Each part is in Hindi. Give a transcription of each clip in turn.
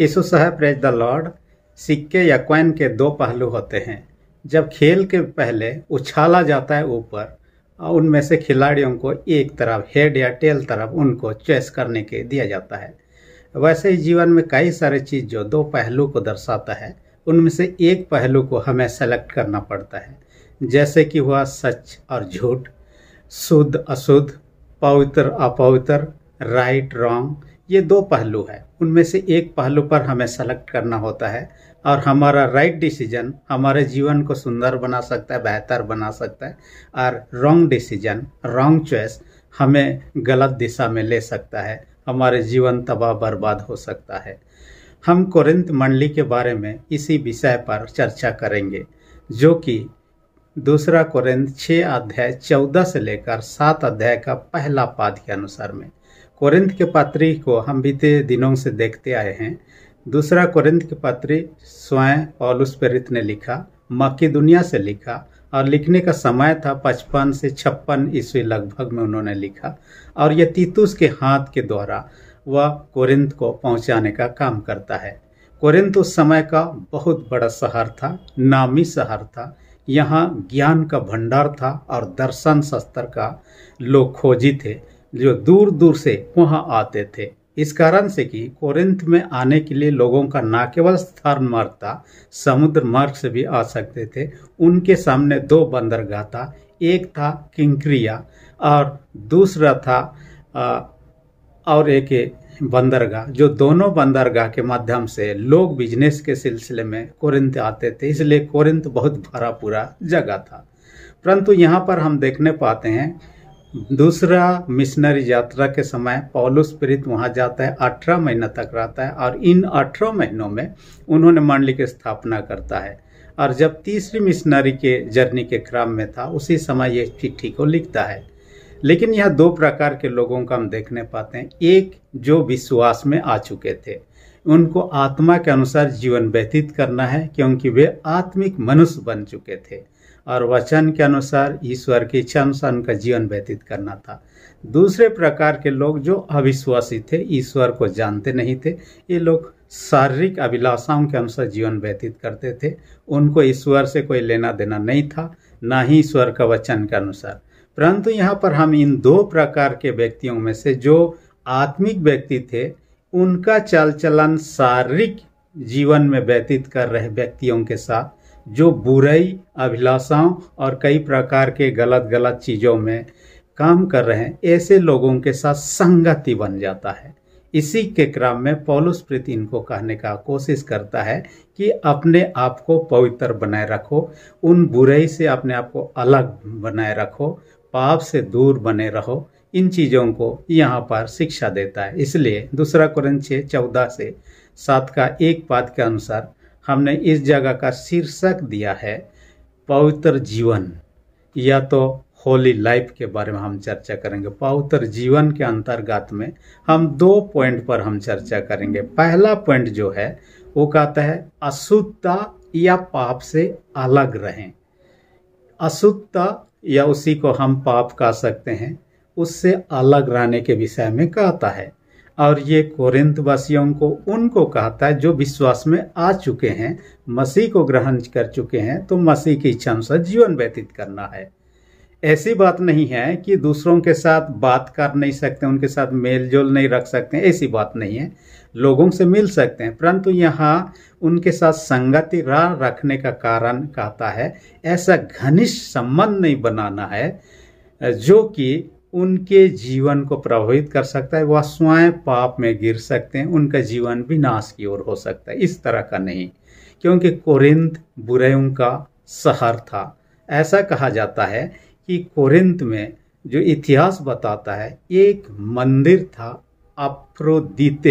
यीशु साहब प्रेज द लॉर्ड सिक्के या क्वन के दो पहलू होते हैं जब खेल के पहले उछाला जाता है ऊपर और उनमें से खिलाड़ियों को एक तरफ हेड या टेल तरफ उनको चॉइस करने के दिया जाता है वैसे ही जीवन में कई सारे चीज़ जो दो पहलू को दर्शाता है उनमें से एक पहलू को हमें सेलेक्ट करना पड़ता है जैसे कि हुआ सच और झूठ शुद्ध अशुद्ध पवित्र अपवित्र राइट रॉन्ग ये दो पहलू है उनमें से एक पहलू पर हमें सेलेक्ट करना होता है और हमारा राइट डिसीजन हमारे जीवन को सुंदर बना सकता है बेहतर बना सकता है और रॉन्ग डिसीजन रॉन्ग चॉइस हमें गलत दिशा में ले सकता है हमारे जीवन तबाह बर्बाद हो सकता है हम कोरिंत मंडली के बारे में इसी विषय पर चर्चा करेंगे जो कि दूसरा कोरिंत छः अध्याय चौदह से लेकर सात अध्याय का पहला पाद के अनुसार में कोरिंद के पात्री को हम बीते दिनों से देखते आए हैं दूसरा कोरिंद के पात्री स्वयं और प्रेरित ने लिखा मक्की दुनिया से लिखा और लिखने का समय था पचपन से छप्पन ईस्वी लगभग में उन्होंने लिखा और यह तीतुस के हाथ के द्वारा वह कोरिंद को पहुंचाने का काम करता है कोरिंद उस समय का बहुत बड़ा शहर था नामी शहर था यहाँ ज्ञान का भंडार था और दर्शन शस्त्र का लोग खोजी थे जो दूर दूर से वहां आते थे इस कारण से कि कोरिंथ में आने के लिए लोगों का न केवल स्थान मार्ग था समुद्र मार्ग से भी आ सकते थे उनके सामने दो बंदरगाह था एक था किंक्रिया और दूसरा था आ, और एक बंदरगाह जो दोनों बंदरगाह के माध्यम से लोग बिजनेस के सिलसिले में कोरिंथ आते थे इसलिए कोरिंथ बहुत भरा पूरा जगह था परंतु यहाँ पर हम देखने पाते हैं दूसरा मिशनरी यात्रा के समय पौलुस प्रीत वहाँ जाता है अठारह महीना तक रहता है और इन अठारह महीनों में उन्होंने मंडली की स्थापना करता है और जब तीसरी मिशनरी के जर्नी के क्रम में था उसी समय यह चिट्ठी को लिखता है लेकिन यह दो प्रकार के लोगों का हम देखने पाते हैं एक जो विश्वास में आ चुके थे उनको आत्मा के अनुसार जीवन व्यतीत करना है क्योंकि वे आत्मिक मनुष्य बन चुके थे और वचन के अनुसार ईश्वर की इच्छा अनुसार उनका जीवन व्यतीत करना था दूसरे प्रकार के लोग जो अविश्वासी थे ईश्वर को जानते नहीं थे ये लोग शारीरिक अभिलाषाओं के अनुसार जीवन व्यतीत करते थे उनको ईश्वर से कोई लेना देना नहीं था ना ही ईश्वर का वचन के अनुसार परंतु यहाँ पर हम इन दो प्रकार के व्यक्तियों में से जो आत्मिक व्यक्ति थे उनका चल चलन शारीरिक जीवन में व्यतीत कर रहे व्यक्तियों के साथ जो बुराई अभिलाषाओं और कई प्रकार के गलत गलत चीज़ों में काम कर रहे हैं ऐसे लोगों के साथ संगति बन जाता है इसी के क्रम में पौलुस प्रीति इनको कहने का कोशिश करता है कि अपने आप को पवित्र बनाए रखो उन बुराई से अपने आप को अलग बनाए रखो पाप से दूर बने रहो इन चीज़ों को यहाँ पर शिक्षा देता है इसलिए दूसरा कुरन छः चौदह से सात का एक पाद के अनुसार हमने इस जगह का शीर्षक दिया है पवित्र जीवन या तो होली लाइफ के बारे में हम चर्चा करेंगे पवित्र जीवन के अंतर्गत में हम दो पॉइंट पर हम चर्चा करेंगे पहला पॉइंट जो है वो कहता है अशुद्धता या पाप से अलग रहें अशुद्धता या उसी को हम पाप कह सकते हैं उससे अलग रहने के विषय में कहता है और ये कोरिंथ वासियों को उनको कहता है जो विश्वास में आ चुके हैं मसीह को ग्रहण कर चुके हैं तो मसीह की इच्छा अनुसार जीवन व्यतीत करना है ऐसी बात नहीं है कि दूसरों के साथ बात कर नहीं सकते उनके साथ मेल जोल नहीं रख सकते ऐसी बात नहीं है लोगों से मिल सकते हैं परंतु यहाँ उनके साथ संगति राह रखने का कारण कहता है ऐसा घनिष्ठ संबंध नहीं बनाना है जो कि उनके जीवन को प्रभावित कर सकता है वह स्वयं पाप में गिर सकते हैं उनका जीवन विनाश की ओर हो सकता है इस तरह का नहीं क्योंकि कोरिंद बुरेयों का शहर था ऐसा कहा जाता है कि कोरिंद में जो इतिहास बताता है एक मंदिर था अप्रोदित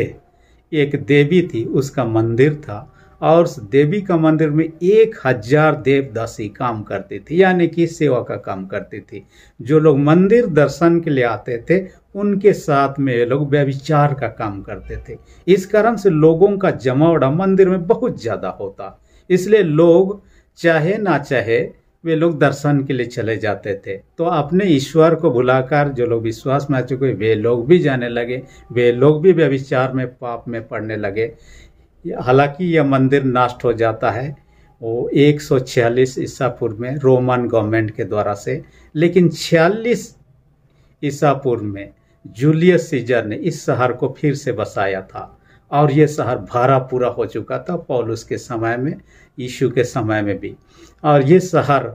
एक देवी थी उसका मंदिर था और देवी का मंदिर में एक हजार देवदासी काम करती थी यानी कि सेवा का काम करती थी जो लोग मंदिर दर्शन के लिए आते थे उनके साथ में ये लोग व्यविचार का काम करते थे इस कारण से लोगों का जमावड़ा मंदिर में बहुत ज़्यादा होता इसलिए लोग चाहे ना चाहे वे लोग दर्शन के लिए चले जाते थे तो अपने ईश्वर को भुलाकर जो लोग विश्वास में आ चुके वे लोग भी जाने लगे वे लोग भी व्यविचार में पाप में पड़ने लगे हालांकि यह मंदिर नष्ट हो जाता है वो 146 ईसा पूर्व में रोमन गवर्नमेंट के द्वारा से लेकिन 46 ईसा पूर्व में जूलियस सीजर ने इस शहर को फिर से बसाया था और यह शहर भरा पूरा हो चुका था पौलुस के समय में यीशु के समय में भी और ये शहर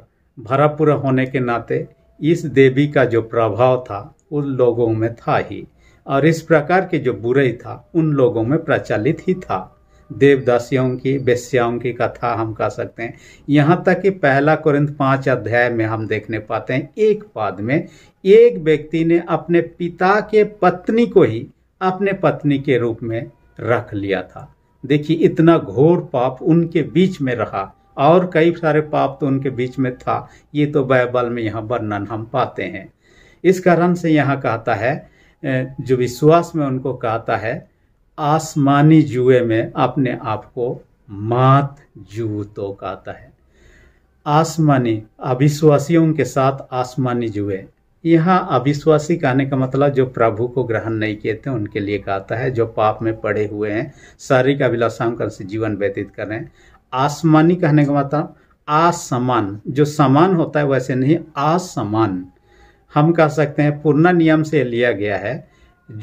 भरा पूरा होने के नाते इस देवी का जो प्रभाव था उन लोगों में था ही और इस प्रकार के जो बुराई था उन लोगों में प्रचलित ही था देवदासियों की बेस्याओं की कथा हम कह सकते हैं यहाँ तक कि पहला कुरिंद पाँच अध्याय में हम देखने पाते हैं एक पाद में एक व्यक्ति ने अपने पिता के पत्नी को ही अपने पत्नी के रूप में रख लिया था देखिए इतना घोर पाप उनके बीच में रहा और कई सारे पाप तो उनके बीच में था ये तो बाइबल में यहाँ वर्णन हम पाते हैं इस कारण से यहाँ कहता है जो विश्वास में उनको कहता है आसमानी जुए में अपने आप को मात जुए तो कहता है आसमानी अविश्वासियों के साथ आसमानी जुए यहाँ अविश्वासी कहने का मतलब जो प्रभु को ग्रहण नहीं किए थे उनके लिए कहता है जो पाप में पड़े हुए हैं शारीरिक अभिलाषाओं कर से जीवन व्यतीत कर रहे हैं आसमानी कहने का मतलब आसमान जो समान होता है वैसे नहीं आसमान हम कह सकते हैं पूर्ण नियम से लिया गया है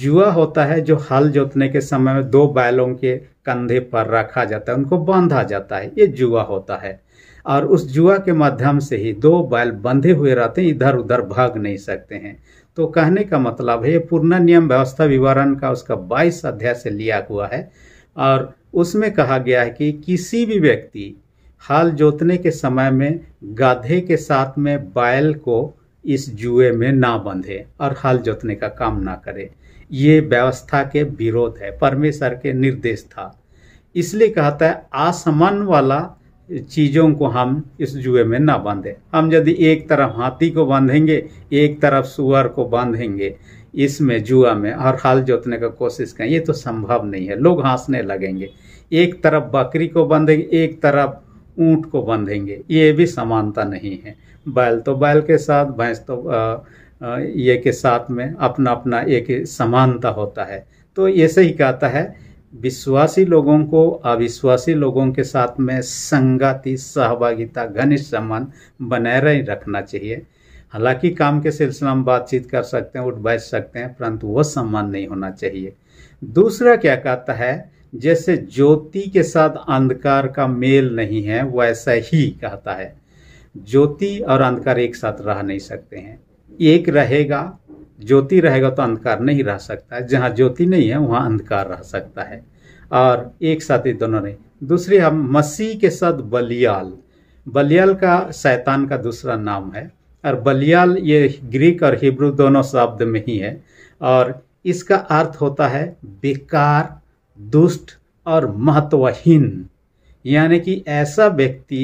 जुआ होता है जो हल जोतने के समय में दो बैलों के कंधे पर रखा जाता है उनको बांधा जाता है ये जुआ होता है और उस जुआ के माध्यम से ही दो बैल बंधे हुए रहते हैं इधर उधर भाग नहीं सकते हैं तो कहने का मतलब है ये पूर्ण नियम व्यवस्था विवरण का उसका बाईस अध्याय से लिया हुआ है और उसमें कहा गया है कि किसी भी व्यक्ति हाल जोतने के समय में गाधे के साथ में बैल को इस जुए में ना बंधे और हाल जोतने का काम ना करे ये व्यवस्था के विरोध है परमेश्वर के निर्देश था इसलिए कहता है आसमान वाला चीज़ों को हम इस जुए में ना बांधे हम यदि एक तरफ हाथी को बांधेंगे एक तरफ सुअर को बांधेंगे इसमें जुआ में और हाल जोतने का कोशिश करें ये तो संभव नहीं है लोग हंसने लगेंगे एक तरफ बकरी को बांधेंगे एक तरफ ऊंट को बांधेंगे ये भी समानता नहीं है बैल तो बैल के साथ भैंस तो आ, ये के साथ में अपना अपना एक समानता होता है तो ऐसे ही कहता है विश्वासी लोगों को अविश्वासी लोगों के साथ में संगाति सहभागिता घनिष्ठ संबंध बनाए रही रखना चाहिए हालांकि काम के सिलसिला में बातचीत कर सकते हैं उठ बैठ सकते हैं परंतु वह सम्मान नहीं होना चाहिए दूसरा क्या कहता है जैसे ज्योति के साथ अंधकार का मेल नहीं है वैसा ही कहता है ज्योति और अंधकार एक साथ रह नहीं सकते हैं एक रहेगा ज्योति रहेगा तो अंधकार नहीं रह सकता है जहाँ ज्योति नहीं है वहाँ अंधकार रह सकता है और एक साथ ही दोनों नहीं दूसरी हम मसीह के साथ बलियाल बलियाल का शैतान का दूसरा नाम है और बलियाल ये ग्रीक और हिब्रू दोनों शब्द में ही है और इसका अर्थ होता है बेकार दुष्ट और महत्वहीन यानी कि ऐसा व्यक्ति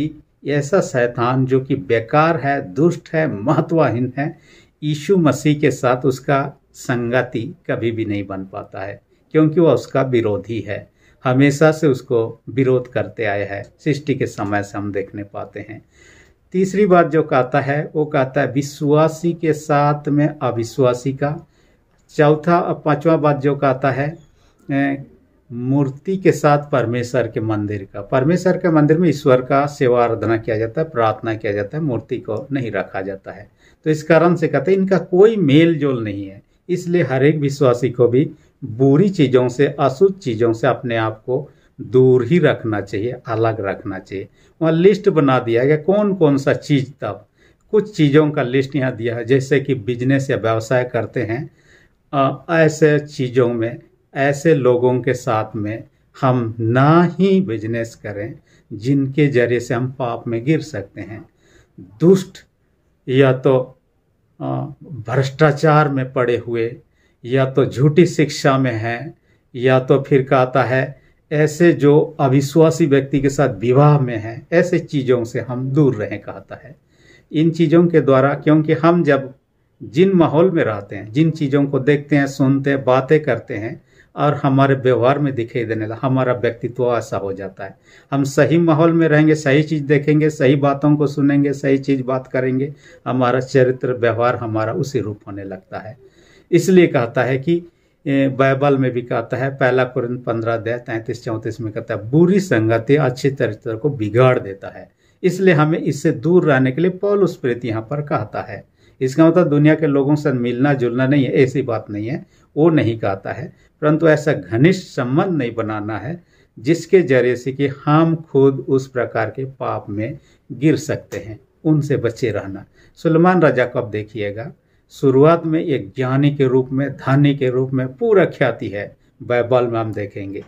ऐसा शैतान जो कि बेकार है दुष्ट है महत्वहीन है यीशु मसीह के साथ उसका संगति कभी भी नहीं बन पाता है क्योंकि वह उसका विरोधी है हमेशा से उसको विरोध करते आए हैं सृष्टि के समय से हम देखने पाते हैं तीसरी बात जो कहता है वो कहता है विश्वासी के साथ में अविश्वासी का चौथा और पांचवा बात जो कहता है मूर्ति के साथ परमेश्वर के मंदिर का परमेश्वर के मंदिर में ईश्वर का सेवा आराधना किया जाता है प्रार्थना किया जाता है मूर्ति को नहीं रखा जाता है तो इस कारण से कहते हैं इनका कोई मेल जोल नहीं है इसलिए हर एक विश्वासी को भी बुरी चीज़ों से अशुद्ध चीज़ों से अपने आप को दूर ही रखना चाहिए अलग रखना चाहिए वहाँ लिस्ट बना दिया गया कौन कौन सा चीज़ तब कुछ चीज़ों का लिस्ट यहाँ दिया है जैसे कि बिजनेस या व्यवसाय करते हैं आ, ऐसे चीज़ों में ऐसे लोगों के साथ में हम ना ही बिजनेस करें जिनके जरिए से हम पाप में गिर सकते हैं दुष्ट या तो भ्रष्टाचार में पड़े हुए या तो झूठी शिक्षा में हैं या तो फिर कहता है ऐसे जो अविश्वासी व्यक्ति के साथ विवाह में हैं ऐसे चीज़ों से हम दूर रहें कहता है इन चीज़ों के द्वारा क्योंकि हम जब जिन माहौल में रहते हैं जिन चीज़ों को देखते हैं सुनते हैं बातें करते हैं और हमारे व्यवहार में दिखाई देने लगा हमारा व्यक्तित्व ऐसा हो जाता है हम सही माहौल में रहेंगे सही चीज़ देखेंगे सही बातों को सुनेंगे सही चीज़ बात करेंगे हमारा चरित्र व्यवहार हमारा उसी रूप होने लगता है इसलिए कहता है कि बाइबल में भी कहता है पहला कुरन पंद्रह दया तैंतीस चौंतीस में कहता है बुरी संगति अच्छे चरित्र को बिगाड़ देता है इसलिए हमें इससे दूर रहने के लिए पौलुस प्रेत यहाँ पर कहता है इसका मतलब दुनिया के लोगों से मिलना जुलना नहीं है ऐसी बात नहीं है वो नहीं कहता है परंतु ऐसा घनिष्ठ संबंध नहीं बनाना है जिसके जरिए से कि हम खुद उस प्रकार के पाप में गिर सकते हैं उनसे बचे रहना सुलेमान राजा को अब देखिएगा शुरुआत में एक ज्ञानी के रूप में धनी के रूप में पूरा ख्याति है बैबल में हम देखेंगे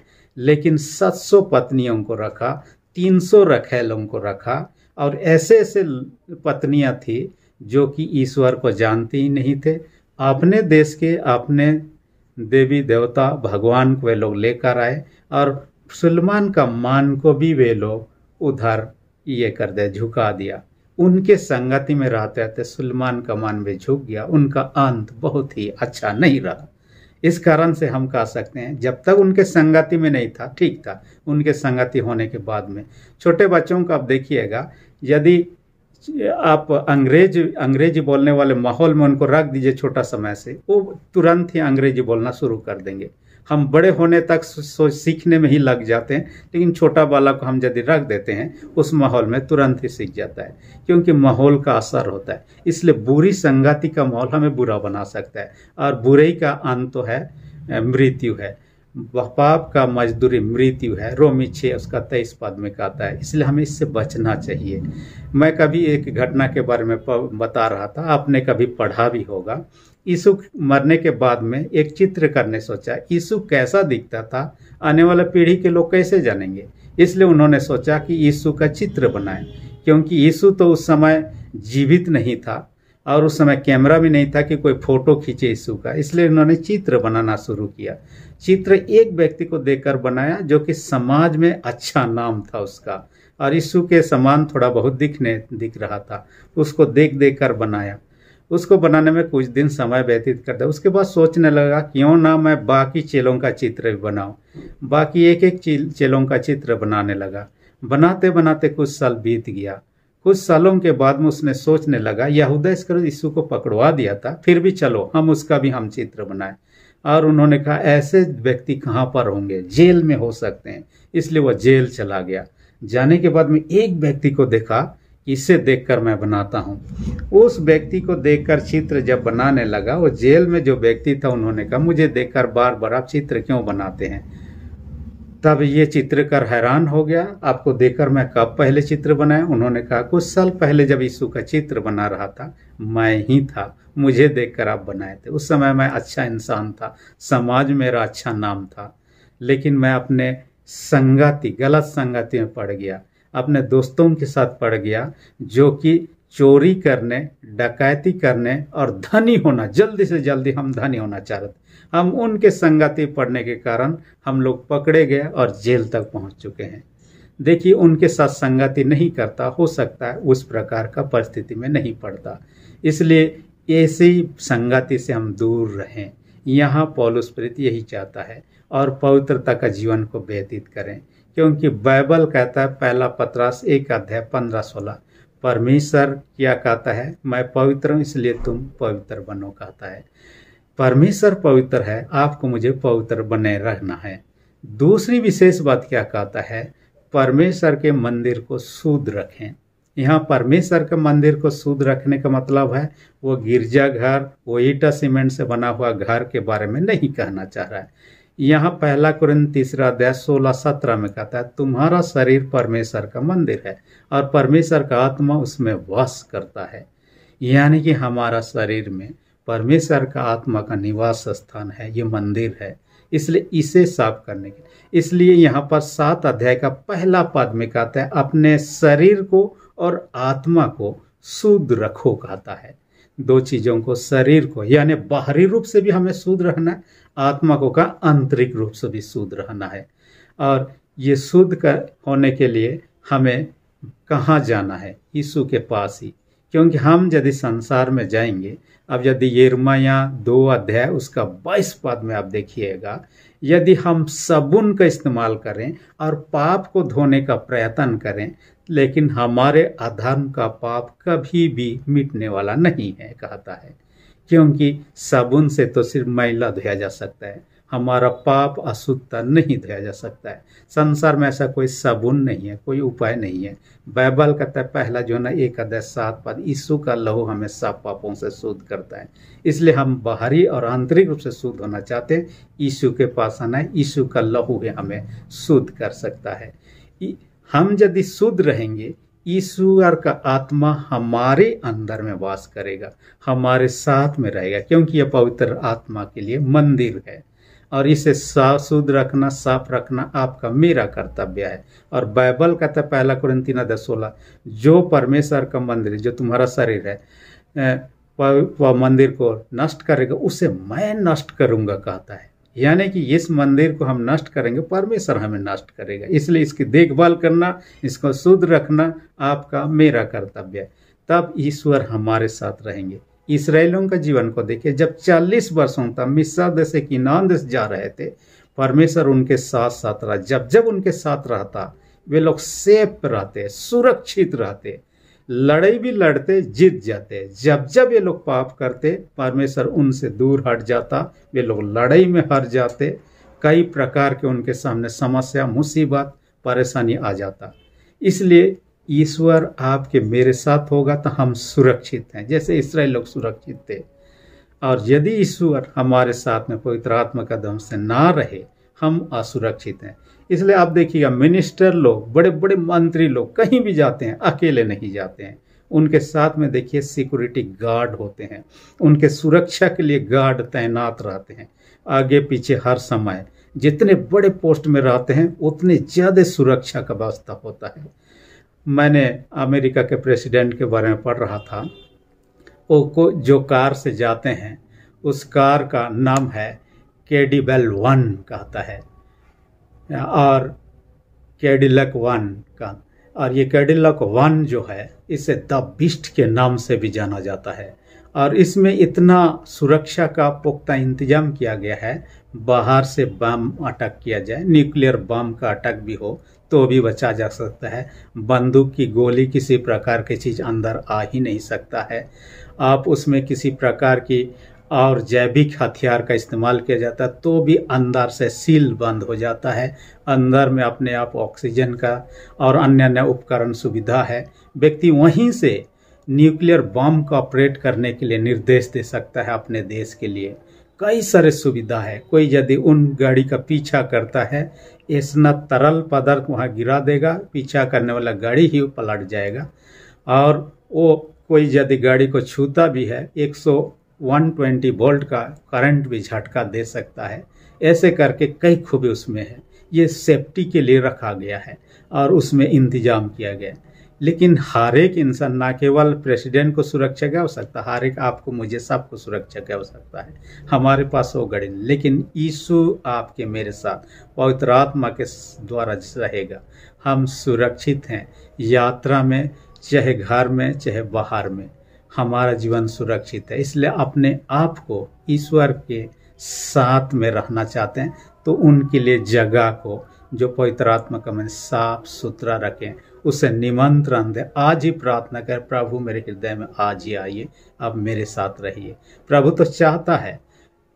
लेकिन 700 पत्नियों को रखा 300 रखेलों को रखा और ऐसे ऐसे पत्नियां थी जो कि ईश्वर को जानती ही नहीं थे अपने देश के अपने देवी देवता भगवान को वे लोग लेकर आए और सलमान का मान को भी वे लोग उधर ये कर दे झुका दिया उनके संगति में रहते रहते सलमान का मान भी झुक गया उनका अंत बहुत ही अच्छा नहीं रहा इस कारण से हम कह सकते हैं जब तक उनके संगति में नहीं था ठीक था उनके संगति होने के बाद में छोटे बच्चों को आप देखिएगा यदि आप अंग्रेज अंग्रेजी बोलने वाले माहौल में उनको रख दीजिए छोटा समय से वो तुरंत ही अंग्रेजी बोलना शुरू कर देंगे हम बड़े होने तक सीखने में ही लग जाते हैं लेकिन छोटा वाला को हम यदि रख देते हैं उस माहौल में तुरंत ही सीख जाता है क्योंकि माहौल का असर होता है इसलिए बुरी संगति का माहौल हमें बुरा बना सकता है और बुरे का अंत तो है मृत्यु है बाप का मजदूरी मृत्यु है रोमी छे उसका तेईस पद में कहता है इसलिए हमें इससे बचना चाहिए मैं कभी एक घटना के बारे में बता रहा था आपने कभी पढ़ा भी होगा यीशु मरने के बाद में एक चित्र करने सोचा यीशु कैसा दिखता था आने वाला पीढ़ी के लोग कैसे जानेंगे इसलिए उन्होंने सोचा कि यीशु का चित्र बनाए क्योंकि यीशु तो उस समय जीवित नहीं था और उस समय कैमरा भी नहीं था कि कोई फोटो खींचे यीशु का इसलिए उन्होंने चित्र बनाना शुरू किया चित्र एक व्यक्ति को देखकर बनाया जो कि समाज में अच्छा नाम था उसका और यीशु के समान थोड़ा बहुत दिखने दिख रहा था उसको देख देख कर बनाया उसको बनाने में कुछ दिन समय व्यतीत कर दिया उसके बाद सोचने लगा क्यों ना मैं बाकी चेलों का चित्र भी बनाऊँ बाकी एक एक चेलों का चित्र बनाने लगा बनाते बनाते कुछ साल बीत गया कुछ सालों के बाद में उसने सोचने लगा यहूदा इसकर यीशु को पकड़वा दिया था फिर भी चलो हम उसका भी हम चित्र बनाए और उन्होंने कहा ऐसे व्यक्ति कहाँ पर होंगे जेल में हो सकते हैं इसलिए वह जेल चला गया जाने के बाद में एक व्यक्ति को देखा इसे देखकर मैं बनाता हूँ उस व्यक्ति को देखकर चित्र जब बनाने लगा वो जेल में जो व्यक्ति था उन्होंने कहा मुझे देखकर बार बार आप चित्र क्यों बनाते हैं तब ये चित्रकार हैरान हो गया आपको देखकर मैं कब पहले चित्र बनाया उन्होंने कहा कुछ साल पहले जब यीशु का चित्र बना रहा था मैं ही था मुझे देखकर आप बनाए थे उस समय मैं अच्छा इंसान था समाज मेरा अच्छा नाम था लेकिन मैं अपने संगति गलत संगति में पड़ गया अपने दोस्तों के साथ पड़ गया जो कि चोरी करने डकैती करने और धनी होना जल्दी से जल्दी हम धनी होना चाहते हम उनके संगति पड़ने के कारण हम लोग पकड़े गए और जेल तक पहुंच चुके हैं देखिए उनके साथ संगति नहीं करता हो सकता है उस प्रकार का परिस्थिति में नहीं पड़ता इसलिए ऐसी संगति से हम दूर रहें यहाँ पौलुस प्रीत यही चाहता है और पवित्रता का जीवन को व्यतीत करें क्योंकि बाइबल कहता है पहला पत्रास एक अध्याय पंद्रह सोलह परमेश्वर क्या कहता है मैं पवित्र हूँ इसलिए तुम पवित्र बनो कहता है परमेश्वर पवित्र है आपको मुझे पवित्र बने रहना है दूसरी विशेष बात क्या कहता है परमेश्वर के मंदिर को शुद्ध रखें यहाँ परमेश्वर के मंदिर को शुद्ध रखने का मतलब है वो गिरजा घर वो ईटा सीमेंट से बना हुआ घर के बारे में नहीं कहना चाह रहा है यहाँ पहला कुरन तीसरा अध्याय सोलह सत्रह में कहता है तुम्हारा शरीर परमेश्वर का मंदिर है और परमेश्वर का आत्मा उसमें वास करता है यानी कि हमारा शरीर में परमेश्वर का आत्मा का निवास स्थान है ये मंदिर है इसलिए इसे साफ करने के इसलिए यहाँ पर सात अध्याय का पहला पद में कहता है अपने शरीर को और आत्मा को शुद्ध रखो कहता है दो चीजों को शरीर को यानी बाहरी रूप से भी हमें शुद्ध रहना है आत्मा को का आंतरिक रूप से भी शुद्ध रहना है और ये शुद्ध कर होने के लिए हमें कहाँ जाना है यीशु के पास ही क्योंकि हम यदि संसार में जाएंगे अब यदि यरमया दो अध्याय उसका बाईस पद में आप देखिएगा यदि हम सबुन का इस्तेमाल करें और पाप को धोने का प्रयत्न करें लेकिन हमारे अधर्म का पाप कभी भी मिटने वाला नहीं है कहता है क्योंकि साबुन से तो सिर्फ मैला धोया जा सकता है हमारा पाप अशुद्धता नहीं धोया जा सकता है संसार में ऐसा कोई साबुन नहीं है कोई उपाय नहीं है बाइबल कहता है पहला जो है ना एक अध्यक्ष सात पद यीशु का लहू हमें सब पापों से शुद्ध करता है इसलिए हम बाहरी और आंतरिक रूप से शुद्ध होना चाहते हैं यीशु के पास आना है यीशु का लहू ही हमें शुद्ध कर सकता है हम यदि शुद्ध रहेंगे ईश्वर का आत्मा हमारे अंदर में वास करेगा हमारे साथ में रहेगा क्योंकि यह पवित्र आत्मा के लिए मंदिर है और इसे साफ शुद्ध रखना साफ रखना आपका मेरा कर्तव्य है और बाइबल का था पहला कुरंतीना दस सोलह जो परमेश्वर का मंदिर जो तुम्हारा शरीर है वह मंदिर को नष्ट करेगा उसे मैं नष्ट करूंगा कहता है यानी कि इस मंदिर को हम नष्ट करेंगे परमेश्वर हमें नष्ट करेगा इसलिए इसकी देखभाल करना इसको शुद्ध रखना आपका मेरा कर्तव्य है तब ईश्वर हमारे साथ रहेंगे इसराइलों का जीवन को देखिए जब 40 वर्षों तक मिस्र देश की नान देश जा रहे थे परमेश्वर उनके साथ साथ रहा जब जब उनके साथ रहता वे लोग सेफ रहते सुरक्षित रहते लड़ाई भी लड़ते जीत जाते जब जब ये लोग पाप करते परमेश्वर उनसे दूर हट जाता वे लोग लड़ाई में हर जाते कई प्रकार के उनके सामने समस्या मुसीबत परेशानी आ जाता इसलिए ईश्वर आपके मेरे साथ होगा तो हम सुरक्षित हैं जैसे इसराइल लोग सुरक्षित थे और यदि ईश्वर हमारे साथ में पवित्र आत्मा का दम से ना रहे हम असुरक्षित हैं इसलिए आप देखिएगा मिनिस्टर लोग बड़े बड़े मंत्री लोग कहीं भी जाते हैं अकेले नहीं जाते हैं उनके साथ में देखिए सिक्योरिटी गार्ड होते हैं उनके सुरक्षा के लिए गार्ड तैनात रहते हैं आगे पीछे हर समय जितने बड़े पोस्ट में रहते हैं उतने ज़्यादा सुरक्षा का व्यवस्था होता है मैंने अमेरिका के प्रेसिडेंट के बारे में पढ़ रहा था वो को जो कार से जाते हैं उस कार का नाम है केडीबेल वन कहता है और कैडिलक वन का और ये कैडिलक वन जो है इसे द बिस्ट के नाम से भी जाना जाता है और इसमें इतना सुरक्षा का पुख्ता इंतजाम किया गया है बाहर से बम अटैक किया जाए न्यूक्लियर बम का अटैक भी हो तो भी बचा जा सकता है बंदूक की गोली किसी प्रकार की चीज़ अंदर आ ही नहीं सकता है आप उसमें किसी प्रकार की और जैविक हथियार का इस्तेमाल किया जाता है तो भी अंदर से सील बंद हो जाता है अंदर में अपने आप ऑक्सीजन का और अन्य अन्य उपकरण सुविधा है व्यक्ति वहीं से न्यूक्लियर बम को ऑपरेट करने के लिए निर्देश दे सकता है अपने देश के लिए कई सारे सुविधा है कोई यदि उन गाड़ी का पीछा करता है ऐसा तरल पदार्थ वहाँ गिरा देगा पीछा करने वाला गाड़ी ही पलट जाएगा और वो कोई यदि गाड़ी को छूता भी है 120 वोल्ट का करंट भी झटका दे सकता है ऐसे करके कई खूबी उसमें है ये सेफ्टी के लिए रखा गया है और उसमें इंतजाम किया गया है लेकिन हर एक इंसान ना केवल प्रेसिडेंट को सुरक्षा का आवश्यकता हर एक आपको मुझे सबको सुरक्षा की आवश्यकता है हमारे पास वो गड़ी लेकिन ईशु आपके मेरे साथ पवित्र आत्मा के द्वारा रहेगा हम सुरक्षित हैं यात्रा में चाहे घर में चाहे बाहर में हमारा जीवन सुरक्षित है इसलिए अपने आप को ईश्वर के साथ में रहना चाहते हैं तो उनके लिए जगह को जो पवित्र आत्मा का मन साफ सुथरा रखें उसे निमंत्रण दें आज ही प्रार्थना कर प्रभु मेरे हृदय में आज ही आइए अब मेरे साथ रहिए प्रभु तो चाहता है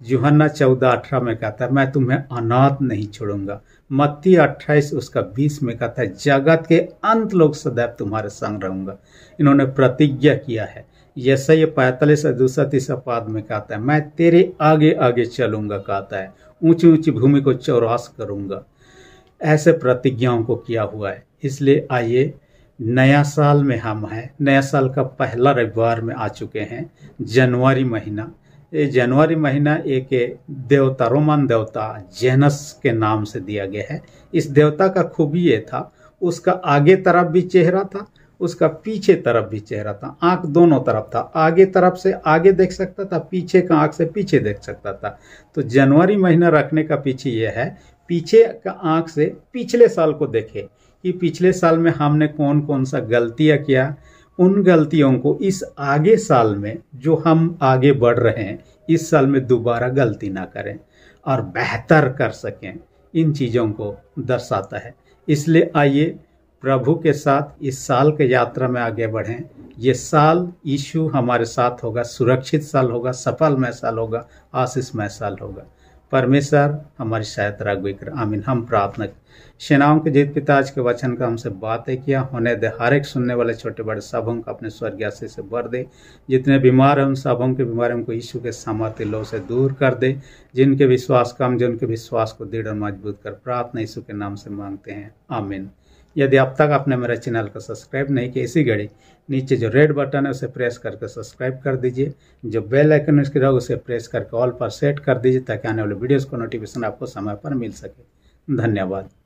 जुहन्ना चौदह अठारह में कहता है मैं तुम्हें अनाथ नहीं छोड़ूंगा मत्ती अट्ठाईस उसका बीस में कहता है जगत के अंत लोग सदैव तुम्हारे संग रहूंगा इन्होंने प्रतिज्ञा किया है जैसा ये पैंतालीस और दूसरा तीसरा पाद में कहता है मैं तेरे आगे आगे चलूंगा कहता है ऊंची ऊंची भूमि को चौरास करूंगा ऐसे प्रतिज्ञाओं को किया हुआ है इसलिए आइए नया साल में हम हैं नया साल का पहला रविवार में आ चुके हैं जनवरी महीना ये जनवरी महीना एक देवता रोमन देवता जेनस के नाम से दिया गया है इस देवता का खूबी ये था उसका आगे तरफ भी चेहरा था उसका पीछे तरफ भी चेहरा था आंख दोनों तरफ था आगे तरफ से आगे देख सकता था पीछे का आंख से पीछे देख सकता था तो जनवरी महीना रखने का पीछे यह है पीछे का आंख से पिछले साल को देखें कि पिछले साल में हमने कौन कौन सा गलतियाँ किया उन गलतियों को इस आगे साल में जो हम आगे बढ़ रहे हैं इस साल में दोबारा गलती ना करें और बेहतर कर सकें इन चीज़ों को दर्शाता है इसलिए आइए प्रभु के साथ इस साल के यात्रा में आगे बढ़ें ये साल ईशु हमारे साथ होगा सुरक्षित साल होगा सफलमय साल होगा आशीषमय साल होगा परमेश्वर हमारी सहायता कर आमिन हम प्रार्थना सेनाओं के जीत पिताज के वचन का हमसे बातें किया होने दे हर एक सुनने वाले छोटे बड़े सबों को अपने स्वर्गीय से भर दे जितने बीमार हैं उन सबों के बीमार उनको यीशु के सामर्थ्य लोह से दूर कर दे जिनके विश्वास कम जिनके विश्वास को दृढ़ और मजबूत कर प्रार्थना यीशु के नाम से मांगते हैं आमिन यदि अब तक आपने मेरे चैनल को सब्सक्राइब नहीं किया इसी घड़ी नीचे जो रेड बटन है उसे प्रेस करके सब्सक्राइब कर दीजिए जो बेल आइकन इसकी रहोगे उसे प्रेस करके ऑल पर सेट कर दीजिए ताकि आने वाले वीडियोस को नोटिफिकेशन आपको समय पर मिल सके धन्यवाद